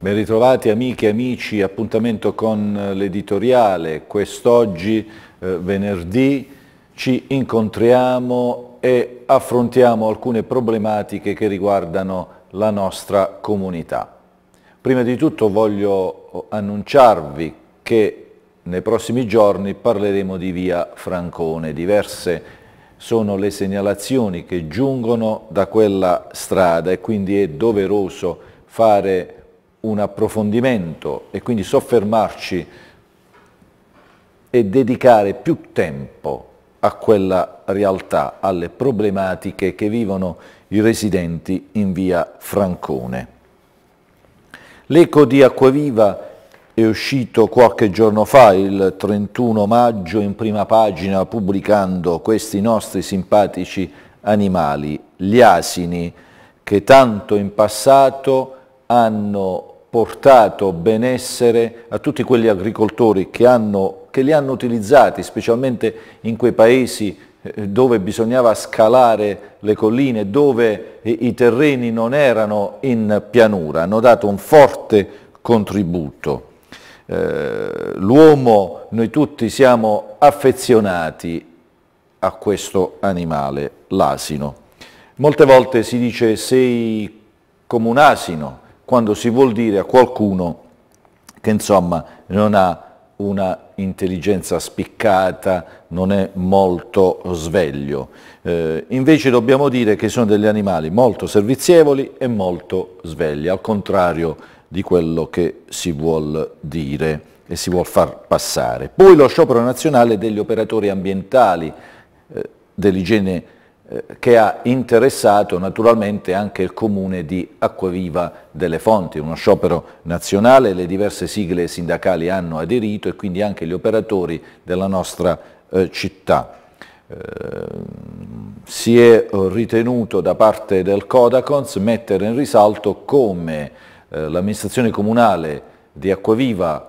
Ben ritrovati amiche e amici, appuntamento con eh, l'editoriale. Quest'oggi eh, venerdì ci incontriamo e affrontiamo alcune problematiche che riguardano la nostra comunità. Prima di tutto voglio oh, annunciarvi che nei prossimi giorni parleremo di via Francone. Diverse sono le segnalazioni che giungono da quella strada e quindi è doveroso fare un approfondimento e quindi soffermarci e dedicare più tempo a quella realtà, alle problematiche che vivono i residenti in via Francone. L'eco di Acquaviva è uscito qualche giorno fa, il 31 maggio, in prima pagina pubblicando questi nostri simpatici animali, gli asini, che tanto in passato hanno portato benessere a tutti quegli agricoltori che hanno che li hanno utilizzati, specialmente in quei paesi eh, dove bisognava scalare le colline, dove i terreni non erano in pianura, hanno dato un forte contributo. Eh, l'uomo, noi tutti siamo affezionati a questo animale, l'asino. Molte volte si dice sei come un asino, quando si vuol dire a qualcuno che insomma non ha una intelligenza spiccata, non è molto sveglio. Eh, invece dobbiamo dire che sono degli animali molto servizievoli e molto svegli, al contrario di quello che si vuol dire e si vuol far passare. Poi lo sciopero nazionale degli operatori ambientali, eh, dell'igiene eh, che ha interessato naturalmente anche il comune di Acquaviva delle Fonti, uno sciopero nazionale, le diverse sigle sindacali hanno aderito e quindi anche gli operatori della nostra eh, città. Eh, si è eh, ritenuto da parte del Codacons mettere in risalto come eh, l'amministrazione comunale di Acquaviva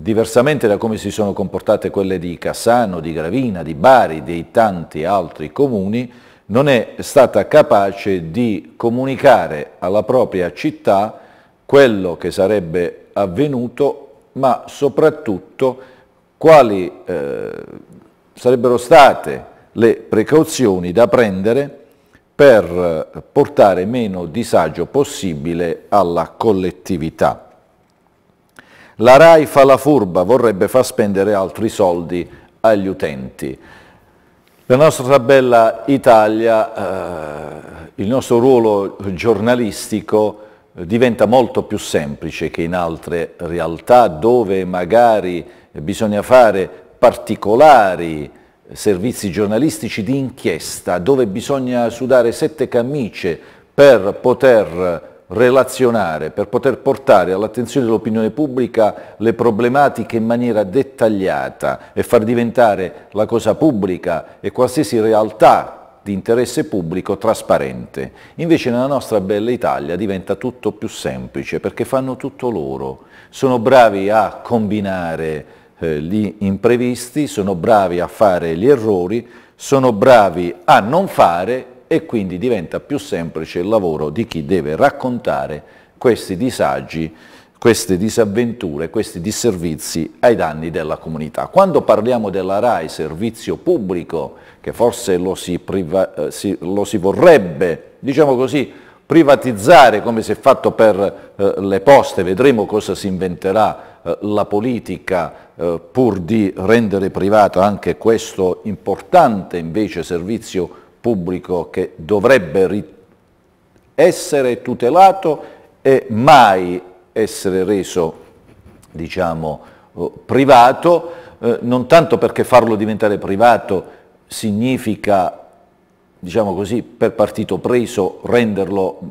Diversamente da come si sono comportate quelle di Cassano, di Gravina, di Bari, dei tanti altri comuni, non è stata capace di comunicare alla propria città quello che sarebbe avvenuto, ma soprattutto quali eh, sarebbero state le precauzioni da prendere per portare meno disagio possibile alla collettività. La RAI fa la furba, vorrebbe far spendere altri soldi agli utenti. La nostra tabella Italia, eh, il nostro ruolo giornalistico eh, diventa molto più semplice che in altre realtà dove magari bisogna fare particolari eh, servizi giornalistici di inchiesta, dove bisogna sudare sette camicie per poter relazionare, per poter portare all'attenzione dell'opinione pubblica le problematiche in maniera dettagliata e far diventare la cosa pubblica e qualsiasi realtà di interesse pubblico trasparente. Invece nella nostra bella Italia diventa tutto più semplice perché fanno tutto loro, sono bravi a combinare eh, gli imprevisti, sono bravi a fare gli errori, sono bravi a non fare e quindi diventa più semplice il lavoro di chi deve raccontare questi disagi, queste disavventure, questi disservizi ai danni della comunità. Quando parliamo della RAI, servizio pubblico, che forse lo si, priva, eh, si, lo si vorrebbe, diciamo così, privatizzare come si è fatto per eh, le poste, vedremo cosa si inventerà eh, la politica eh, pur di rendere privato anche questo importante invece servizio pubblico pubblico che dovrebbe essere tutelato e mai essere reso, diciamo, eh, privato, eh, non tanto perché farlo diventare privato significa, diciamo così, per partito preso renderlo mm,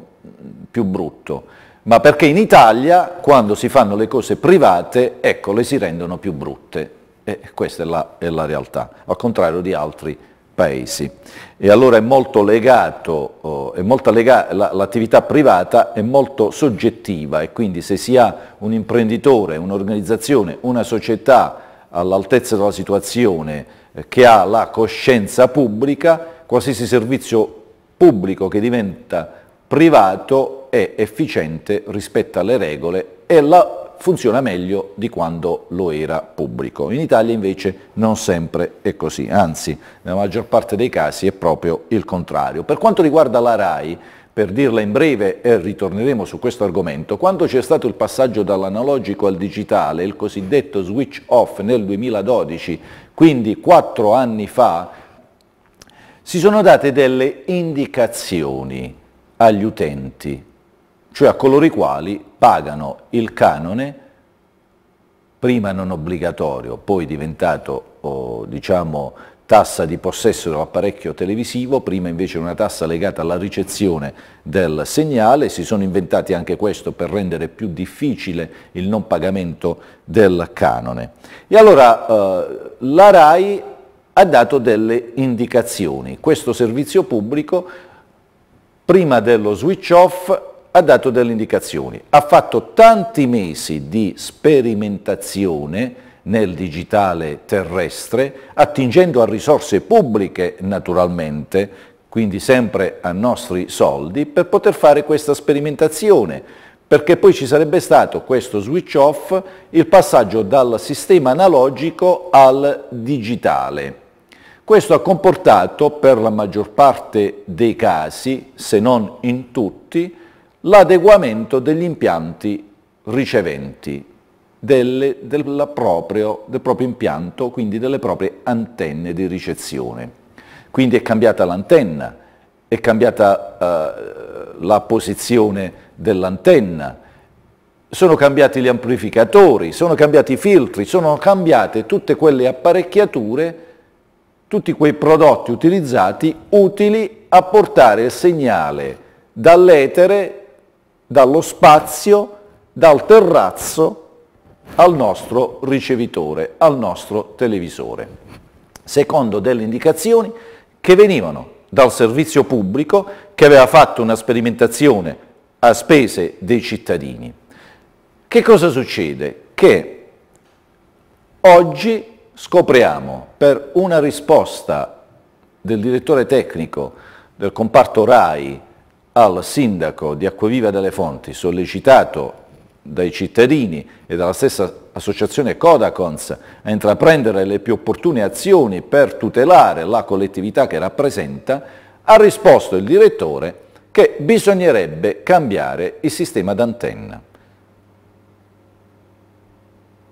più brutto, ma perché in Italia quando si fanno le cose private, ecco, le si rendono più brutte. E questa è la, è la realtà, al contrario di altri paesi. E allora è molto legato, oh, lega, l'attività privata è molto soggettiva e quindi se si ha un imprenditore, un'organizzazione, una società all'altezza della situazione eh, che ha la coscienza pubblica, qualsiasi servizio pubblico che diventa privato è efficiente rispetto alle regole e la funziona meglio di quando lo era pubblico. In Italia invece non sempre è così, anzi nella maggior parte dei casi è proprio il contrario. Per quanto riguarda la RAI, per dirla in breve e ritorneremo su questo argomento, quando c'è stato il passaggio dall'analogico al digitale, il cosiddetto switch off nel 2012, quindi quattro anni fa, si sono date delle indicazioni agli utenti, cioè a coloro i quali pagano il canone, prima non obbligatorio, poi diventato oh, diciamo, tassa di possesso dell'apparecchio televisivo, prima invece una tassa legata alla ricezione del segnale, si sono inventati anche questo per rendere più difficile il non pagamento del canone. E allora eh, la RAI ha dato delle indicazioni, questo servizio pubblico prima dello switch off ha dato delle indicazioni, ha fatto tanti mesi di sperimentazione nel digitale terrestre, attingendo a risorse pubbliche naturalmente, quindi sempre a nostri soldi, per poter fare questa sperimentazione, perché poi ci sarebbe stato questo switch off, il passaggio dal sistema analogico al digitale. Questo ha comportato per la maggior parte dei casi, se non in tutti, l'adeguamento degli impianti riceventi, delle, del, proprio, del proprio impianto, quindi delle proprie antenne di ricezione. Quindi è cambiata l'antenna, è cambiata eh, la posizione dell'antenna, sono cambiati gli amplificatori, sono cambiati i filtri, sono cambiate tutte quelle apparecchiature, tutti quei prodotti utilizzati utili a portare il segnale dall'etere dallo spazio, dal terrazzo al nostro ricevitore, al nostro televisore, secondo delle indicazioni che venivano dal servizio pubblico che aveva fatto una sperimentazione a spese dei cittadini. Che cosa succede? Che oggi scopriamo per una risposta del direttore tecnico del comparto RAI al sindaco di Acquaviva delle Fonti, sollecitato dai cittadini e dalla stessa associazione Codacons a intraprendere le più opportune azioni per tutelare la collettività che rappresenta, ha risposto il direttore che bisognerebbe cambiare il sistema d'antenna.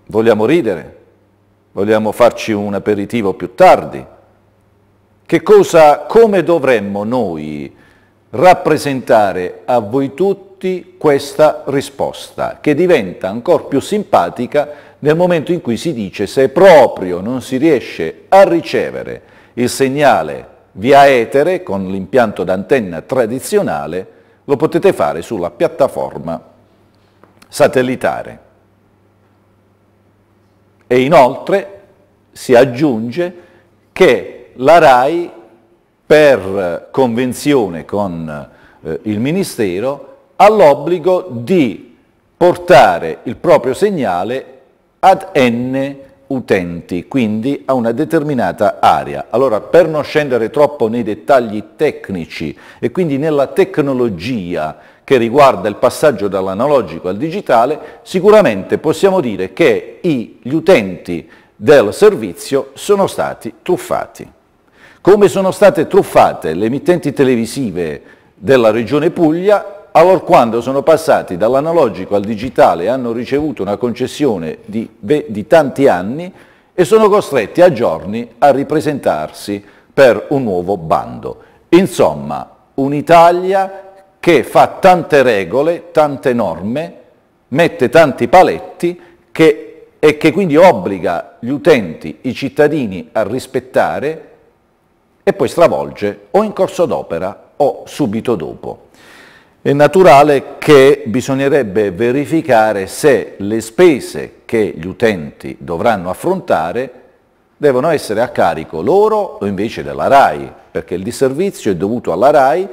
Vogliamo ridere? Vogliamo farci un aperitivo più tardi? Che Cosa, come dovremmo noi rappresentare a voi tutti questa risposta, che diventa ancora più simpatica nel momento in cui si dice se proprio non si riesce a ricevere il segnale via etere con l'impianto d'antenna tradizionale, lo potete fare sulla piattaforma satellitare. E inoltre si aggiunge che la RAI per convenzione con eh, il Ministero, ha l'obbligo di portare il proprio segnale ad n utenti, quindi a una determinata area. Allora, per non scendere troppo nei dettagli tecnici e quindi nella tecnologia che riguarda il passaggio dall'analogico al digitale, sicuramente possiamo dire che gli utenti del servizio sono stati truffati come sono state truffate le emittenti televisive della Regione Puglia allora quando sono passati dall'analogico al digitale e hanno ricevuto una concessione di, di tanti anni e sono costretti a giorni a ripresentarsi per un nuovo bando. Insomma, un'Italia che fa tante regole, tante norme, mette tanti paletti che, e che quindi obbliga gli utenti, i cittadini a rispettare e poi stravolge o in corso d'opera o subito dopo. È naturale che bisognerebbe verificare se le spese che gli utenti dovranno affrontare devono essere a carico loro o invece della RAI, perché il disservizio è dovuto alla RAI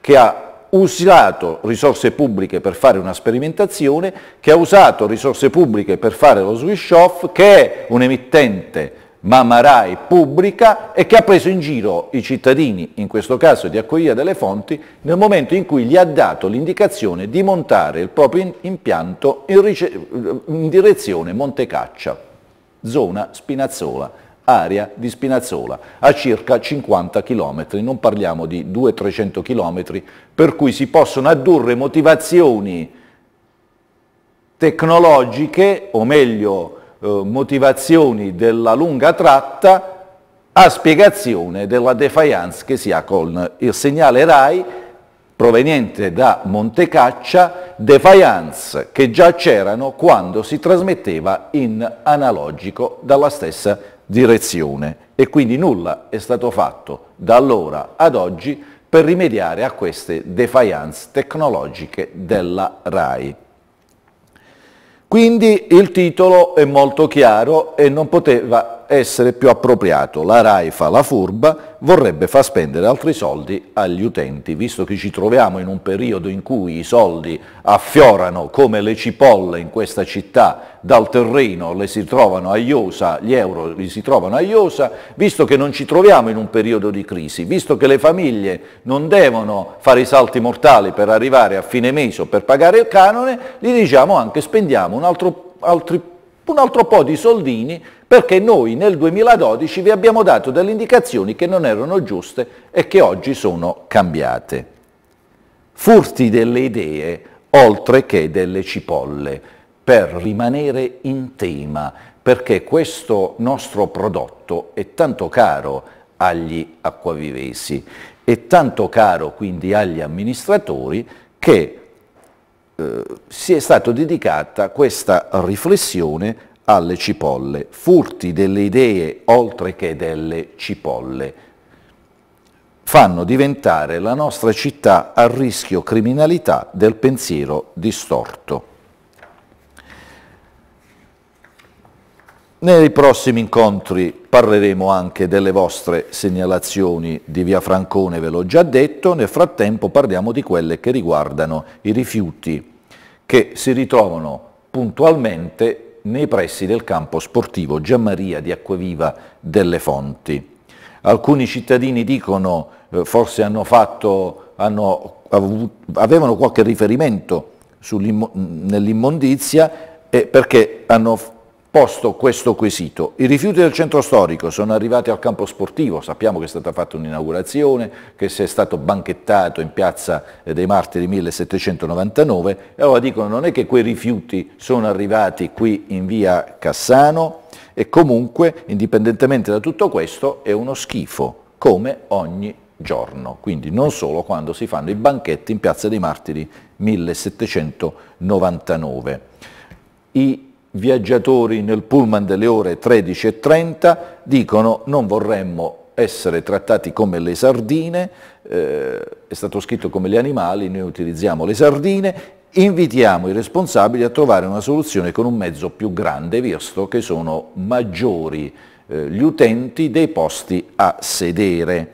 che ha usato risorse pubbliche per fare una sperimentazione, che ha usato risorse pubbliche per fare lo switch off, che è un emittente Mamarai pubblica e che ha preso in giro i cittadini, in questo caso di Accoglia delle Fonti, nel momento in cui gli ha dato l'indicazione di montare il proprio impianto in, in direzione Montecaccia, zona Spinazzola, area di Spinazzola, a circa 50 km, non parliamo di 200-300 km, per cui si possono addurre motivazioni tecnologiche, o meglio eh, motivazioni della lunga tratta a spiegazione della defiance che si ha con il segnale RAI proveniente da Montecaccia, defiance che già c'erano quando si trasmetteva in analogico dalla stessa direzione e quindi nulla è stato fatto da allora ad oggi per rimediare a queste defiance tecnologiche della RAI. Quindi il titolo è molto chiaro e non poteva essere più appropriato. La RAI fa la furba, vorrebbe far spendere altri soldi agli utenti, visto che ci troviamo in un periodo in cui i soldi affiorano come le cipolle in questa città, dal terreno le si trovano a Iosa, gli euro li si trovano a Iosa, visto che non ci troviamo in un periodo di crisi, visto che le famiglie non devono fare i salti mortali per arrivare a fine mese o per pagare il canone, gli diciamo anche spendiamo un altro, altri, un altro po' di soldini perché noi nel 2012 vi abbiamo dato delle indicazioni che non erano giuste e che oggi sono cambiate. Furti delle idee oltre che delle cipolle per rimanere in tema, perché questo nostro prodotto è tanto caro agli acquavivesi, è tanto caro quindi agli amministratori che eh, si è stata dedicata questa riflessione alle cipolle, furti delle idee oltre che delle cipolle, fanno diventare la nostra città a rischio criminalità del pensiero distorto. Nei prossimi incontri parleremo anche delle vostre segnalazioni di Via Francone, ve l'ho già detto, nel frattempo parliamo di quelle che riguardano i rifiuti che si ritrovano puntualmente nei pressi del campo sportivo Giammaria di Acquaviva delle Fonti. Alcuni cittadini dicono eh, forse hanno fatto, hanno, avevano qualche riferimento nell'immondizia eh, perché hanno Posto questo quesito, i rifiuti del centro storico sono arrivati al campo sportivo, sappiamo che è stata fatta un'inaugurazione, che si è stato banchettato in piazza eh, dei Martiri 1799, e allora dicono non è che quei rifiuti sono arrivati qui in via Cassano e comunque, indipendentemente da tutto questo, è uno schifo, come ogni giorno, quindi non solo quando si fanno i banchetti in piazza dei Martiri 1799. I viaggiatori nel pullman delle ore 13.30 dicono non vorremmo essere trattati come le sardine, eh, è stato scritto come gli animali, noi utilizziamo le sardine, invitiamo i responsabili a trovare una soluzione con un mezzo più grande, visto che sono maggiori eh, gli utenti dei posti a sedere.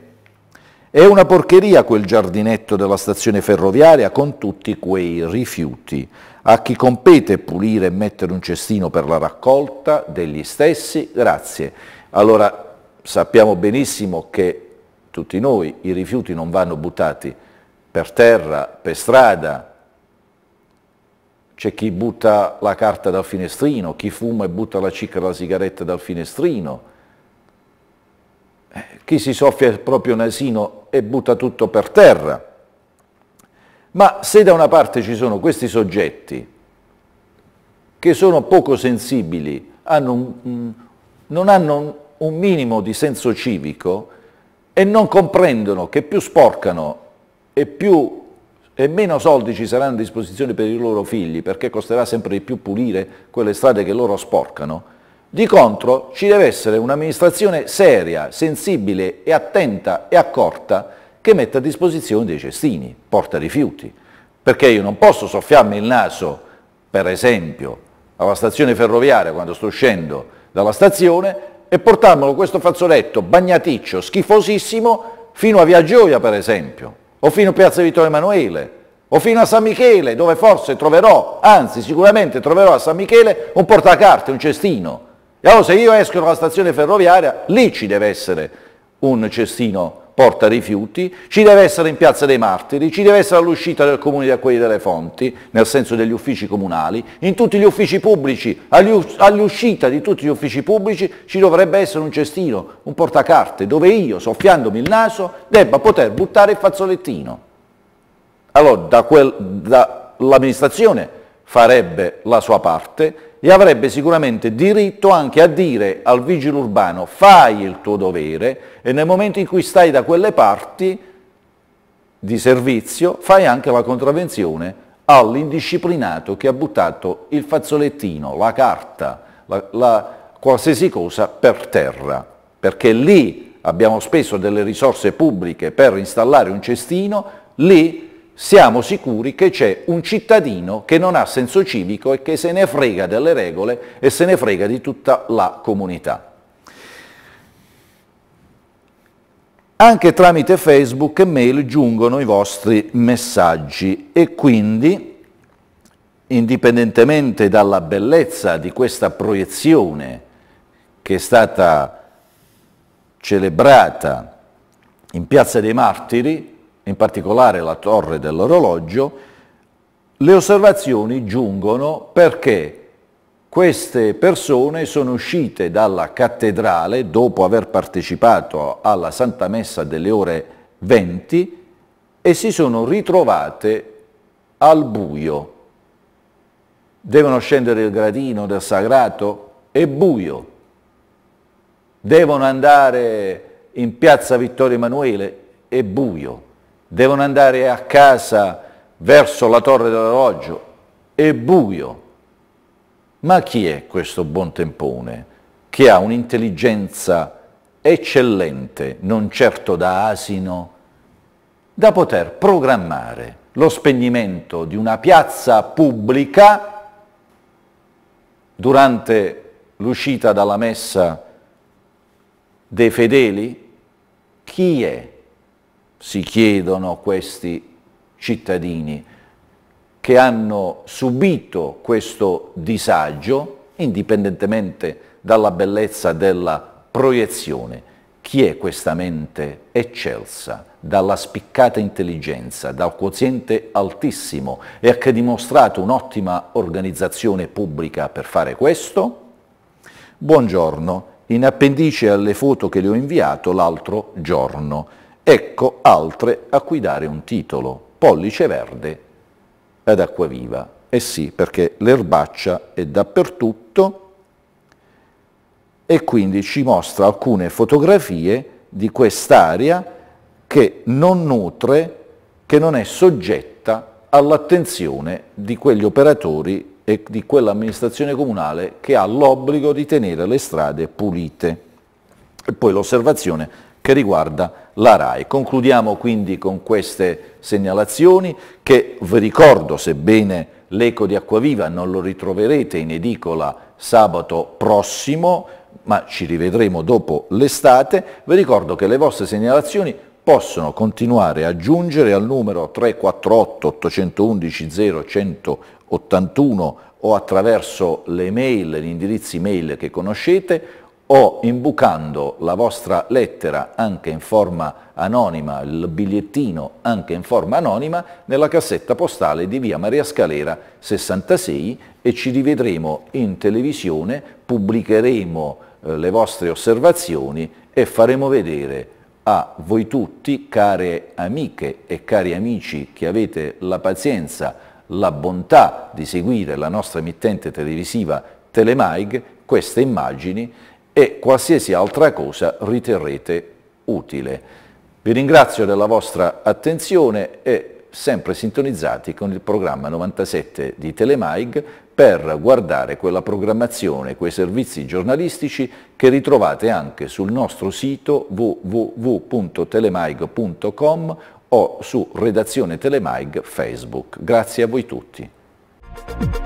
È una porcheria quel giardinetto della stazione ferroviaria con tutti quei rifiuti. A chi compete pulire e mettere un cestino per la raccolta degli stessi? Grazie. Allora sappiamo benissimo che tutti noi i rifiuti non vanno buttati per terra, per strada. C'è chi butta la carta dal finestrino, chi fuma e butta la cicca della sigaretta dal finestrino, eh, chi si soffia il proprio nasino e butta tutto per terra. Ma se da una parte ci sono questi soggetti che sono poco sensibili, hanno un, non hanno un minimo di senso civico e non comprendono che più sporcano e, più, e meno soldi ci saranno a disposizione per i loro figli, perché costerà sempre di più pulire quelle strade che loro sporcano, di contro ci deve essere un'amministrazione seria, sensibile e attenta e accorta che metta a disposizione dei cestini, porta rifiuti, perché io non posso soffiarmi il naso, per esempio, alla stazione ferroviaria quando sto uscendo dalla stazione e portarmelo questo fazzoletto bagnaticcio, schifosissimo, fino a Via Gioia per esempio, o fino a Piazza Vittorio Emanuele, o fino a San Michele, dove forse troverò, anzi sicuramente troverò a San Michele, un portacarte, un cestino, e allora se io esco dalla stazione ferroviaria, lì ci deve essere un cestino porta rifiuti, ci deve essere in Piazza dei Martiri, ci deve essere all'uscita del Comune di Acquarie delle Fonti, nel senso degli uffici comunali, in tutti gli uffici pubblici, all'uscita di tutti gli uffici pubblici ci dovrebbe essere un cestino, un portacarte, dove io, soffiandomi il naso, debba poter buttare il fazzolettino. Allora, l'amministrazione farebbe la sua parte, e avrebbe sicuramente diritto anche a dire al vigile urbano fai il tuo dovere e nel momento in cui stai da quelle parti di servizio fai anche la contravvenzione all'indisciplinato che ha buttato il fazzolettino, la carta, la, la qualsiasi cosa per terra, perché lì abbiamo speso delle risorse pubbliche per installare un cestino, lì siamo sicuri che c'è un cittadino che non ha senso civico e che se ne frega delle regole e se ne frega di tutta la comunità. Anche tramite Facebook e mail giungono i vostri messaggi e quindi indipendentemente dalla bellezza di questa proiezione che è stata celebrata in Piazza dei Martiri, in particolare la torre dell'orologio, le osservazioni giungono perché queste persone sono uscite dalla cattedrale dopo aver partecipato alla Santa Messa delle ore 20 e si sono ritrovate al buio. Devono scendere il gradino del sagrato, è buio. Devono andare in piazza Vittorio Emanuele, è buio devono andare a casa verso la torre dell'orologio, è buio. Ma chi è questo buon tempone che ha un'intelligenza eccellente, non certo da asino, da poter programmare lo spegnimento di una piazza pubblica durante l'uscita dalla messa dei fedeli? Chi è? si chiedono questi cittadini che hanno subito questo disagio, indipendentemente dalla bellezza della proiezione. Chi è questa mente eccelsa, dalla spiccata intelligenza, dal quoziente altissimo e che ha dimostrato un'ottima organizzazione pubblica per fare questo? Buongiorno, in appendice alle foto che le ho inviato l'altro giorno Ecco altre a cui dare un titolo, pollice verde ad acqua viva. Eh sì, perché l'erbaccia è dappertutto e quindi ci mostra alcune fotografie di quest'area che non nutre, che non è soggetta all'attenzione di quegli operatori e di quell'amministrazione comunale che ha l'obbligo di tenere le strade pulite. E poi l'osservazione che riguarda la RAI. Concludiamo quindi con queste segnalazioni che vi ricordo, sebbene l'eco di Acquaviva non lo ritroverete in edicola sabato prossimo, ma ci rivedremo dopo l'estate, vi ricordo che le vostre segnalazioni possono continuare a giungere al numero 348 811 0181 o attraverso le mail, gli indirizzi mail che conoscete o imbucando la vostra lettera anche in forma anonima, il bigliettino anche in forma anonima, nella cassetta postale di via Maria Scalera 66 e ci rivedremo in televisione, pubblicheremo eh, le vostre osservazioni e faremo vedere a voi tutti, care amiche e cari amici che avete la pazienza, la bontà di seguire la nostra emittente televisiva Telemaig, queste immagini e qualsiasi altra cosa riterrete utile. Vi ringrazio della vostra attenzione e sempre sintonizzati con il programma 97 di Telemaig per guardare quella programmazione, quei servizi giornalistici che ritrovate anche sul nostro sito www.telemaig.com o su Redazione Telemaig Facebook. Grazie a voi tutti.